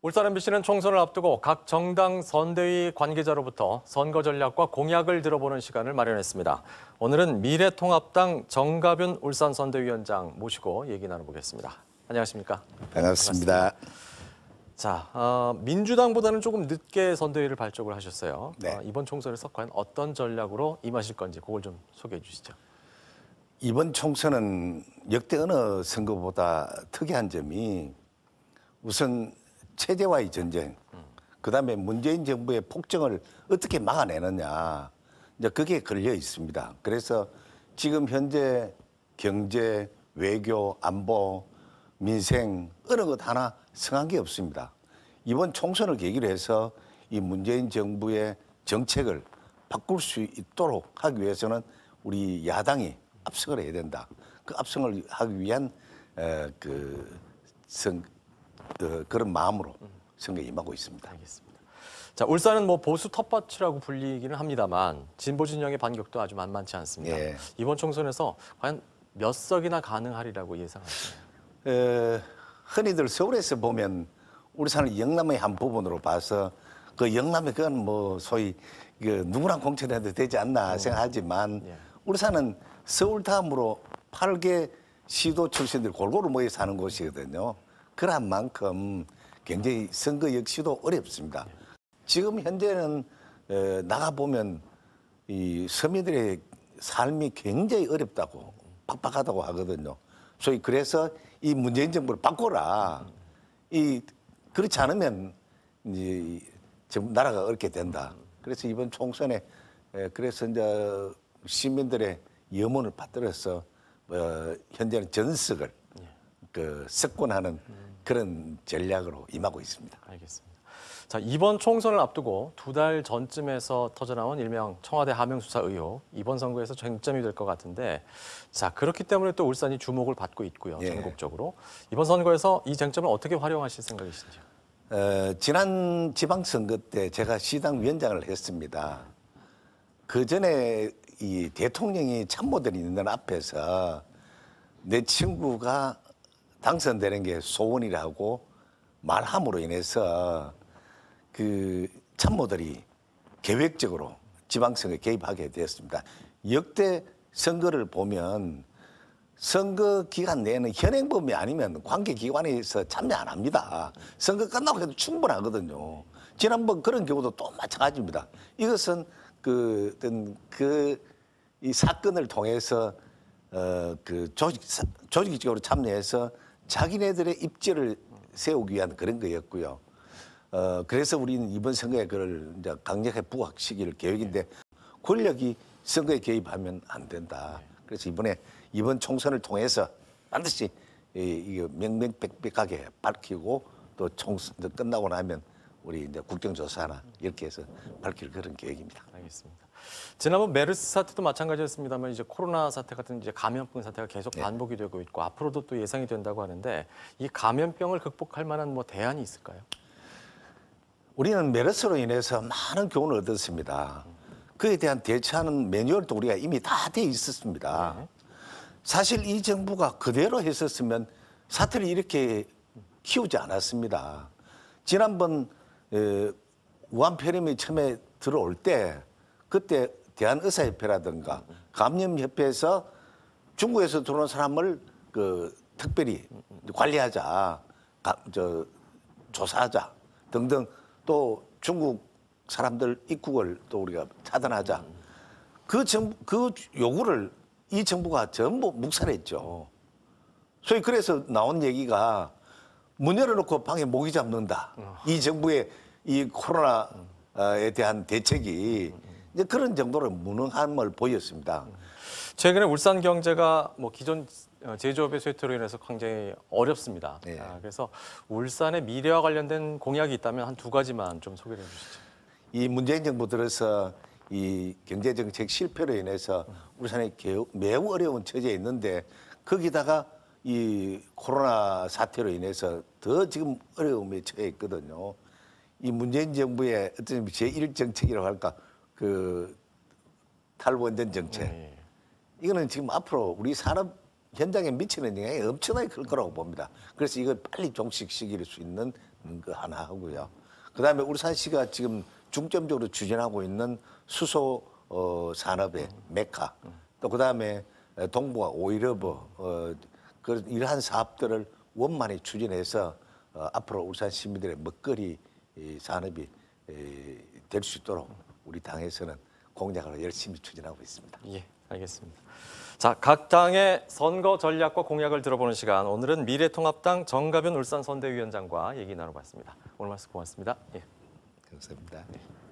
울산 MBC는 총선을 앞두고 각 정당 선대위 관계자로부터 선거 전략과 공약을 들어보는 시간을 마련했습니다. 오늘은 미래통합당 정가윤 울산 선대위원장 모시고 얘기 나눠보겠습니다. 안녕하십니까? 반갑습니다. 반갑습니다. 자, 어, 민주당보다는 조금 늦게 선대위를 발족을 하셨어요. 네. 어, 이번 총선에서 과연 어떤 전략으로 임하실 건지 그걸 좀 소개해 주시죠. 이번 총선은 역대 어느 선거보다 특이한 점이 우선 체제와의 전쟁, 그다음에 문재인 정부의 폭정을 어떻게 막아내느냐 이제 그게 걸려 있습니다. 그래서 지금 현재 경제, 외교, 안보, 민생 어느 것 하나 성한 게 없습니다. 이번 총선을 계기로 해서 이 문재인 정부의 정책을 바꿀 수 있도록 하기 위해서는 우리 야당이 압승을 해야 된다. 그 압승을 하기 위한 그 어, 그런 마음으로 선거에 임하고 있습니다. 알겠습니다. 자, 울산은 뭐 보수 텃밭이라고 불리기는 합니다만 진보 진영의 반격도 아주 만만치 않습니다. 예. 이번 총선에서 과연 몇 석이나 가능하리라고 예상하세요 에, 흔히들 서울에서 보면 울산을 영남의 한 부분으로 봐서 그 영남의 그건 뭐 소위 그 누구랑 공천해도 되지 않나 음. 생각하지만 예. 울산은 서울 다음으로 8개 시도 출신들 골고루 모여 사는 곳이거든요. 그러한 만큼 굉장히 선거 역시도 어렵습니다. 지금 현재는 어, 나가보면 이 서민들의 삶이 굉장히 어렵다고 팍팍하다고 하거든요. 소위 그래서 이 문재인 정부를 바꿔라. 이 그렇지 않으면 이제 지금 나라가 어렵게 된다. 그래서 이번 총선에 그래서 이제 시민들의 염원을 받들어서 어, 현재는 전석을 그 석권하는 그런 전략으로 임하고 있습니다. 알겠습니다. 자 이번 총선을 앞두고 두 달 전쯤에서 터져나온 일명 청와대 하명 수사 의혹 이번 선거에서 쟁점이 될 것 같은데 자 그렇기 때문에 또 울산이 주목을 받고 있고요 예. 전국적으로 이번 선거에서 이 쟁점을 어떻게 활용하실 생각이신지요? 어, 지난 지방선거 때 제가 시당 위원장을 했습니다. 그 전에 이 대통령이 참모들이 있는 앞에서 내 친구가 당선되는 게 소원이라고 말함으로 인해서 그 참모들이 계획적으로 지방선거에 개입하게 되었습니다. 역대 선거를 보면 선거 기간 내에는 현행범이 아니면 관계기관에서 참여 안 합니다. 선거 끝나고 해도 충분하거든요. 지난번 그런 경우도 또 마찬가지입니다. 이것은 그 어떤 그 이 사건을 통해서 어 그 조직 조직적으로 참여해서 자기네들의 입지를 세우기 위한 그런 거였고요. 어, 그래서 우리는 이번 선거에 그걸 이제 강력하게 부각시킬 계획인데 권력이 선거에 개입하면 안 된다. 그래서 이번에 이번 총선을 통해서 반드시 이, 이 명명백백하게 밝히고 또 총선 끝나고 나면 우리 이제 국정조사나 이렇게 해서 밝힐 그런 계획입니다. 알겠습니다. 지난번 메르스 사태도 마찬가지였습니다만 이제 코로나 사태 같은 이제 감염병 사태가 계속 네. 반복이 네. 되고 있고 앞으로도 또 예상이 된다고 하는데 이 감염병을 극복할 만한 뭐 대안이 있을까요? 우리는 메르스로 인해서 많은 교훈을 얻었습니다. 그에 대한 대처하는 매뉴얼도 우리가 이미 다 돼 있었습니다. 네. 사실 이 정부가 그대로 했었으면 사태를 이렇게 키우지 않았습니다. 지난번 에, 우한폐렴이 처음에 들어올 때 그때 대한의사협회라든가 감염협회에서 중국에서 들어온 사람을 그 특별히 관리하자, 가, 저 조사하자 등등 또 중국 사람들 입국을 또 우리가 차단하자 그, 정, 그 요구를 이 정부가 전부 묵살했죠. 소위 그래서 나온 얘기가 문 열어놓고 방에 모기 잡는다. 이 정부의 이 코로나에 대한 대책이 이제 그런 정도로 무능함을 보였습니다. 최근에 울산 경제가 뭐 기존 어, 제조업의 쇠퇴로 인해서 굉장히 어렵습니다. 네. 아, 그래서 울산의 미래와 관련된 공약이 있다면 한 두 가지만 좀 소개해 를 주시죠. 이 문재인 정부 들어서 이 경제 정책 실패로 인해서 울산이 매우 어려운 처지에 있는데 거기다가 이 코로나 사태로 인해서 더 지금 어려움에 처해 있거든요. 이 문재인 정부의 어떤 제1 정책이라고 할까 그 탈원전 정책. 네. 이거는 지금 앞으로 우리 산업 현장에 미치는 영향이 엄청나게 클 거라고 봅니다. 그래서 이걸 빨리 종식시킬 수 있는 거 하나 하고요. 그다음에 울산시가 지금 중점적으로 추진하고 있는 수소 어, 산업의 음. 메카. 또 그다음에 동부가 오일러버 어, 그 이러한 사업들을 원만히 추진해서 어, 앞으로 울산 시민들의 먹거리 이 산업이 될 수 있도록 우리 당에서는 공약을 열심히 추진하고 있습니다. 예, 알겠습니다. 자, 각 당의 선거 전략과 공약을 들어보는 시간. 오늘은 미래통합당 정가변 울산 선대위원장과 얘기 나눠봤습니다. 오늘 말씀 고맙습니다. 예. 감사합니다. 네.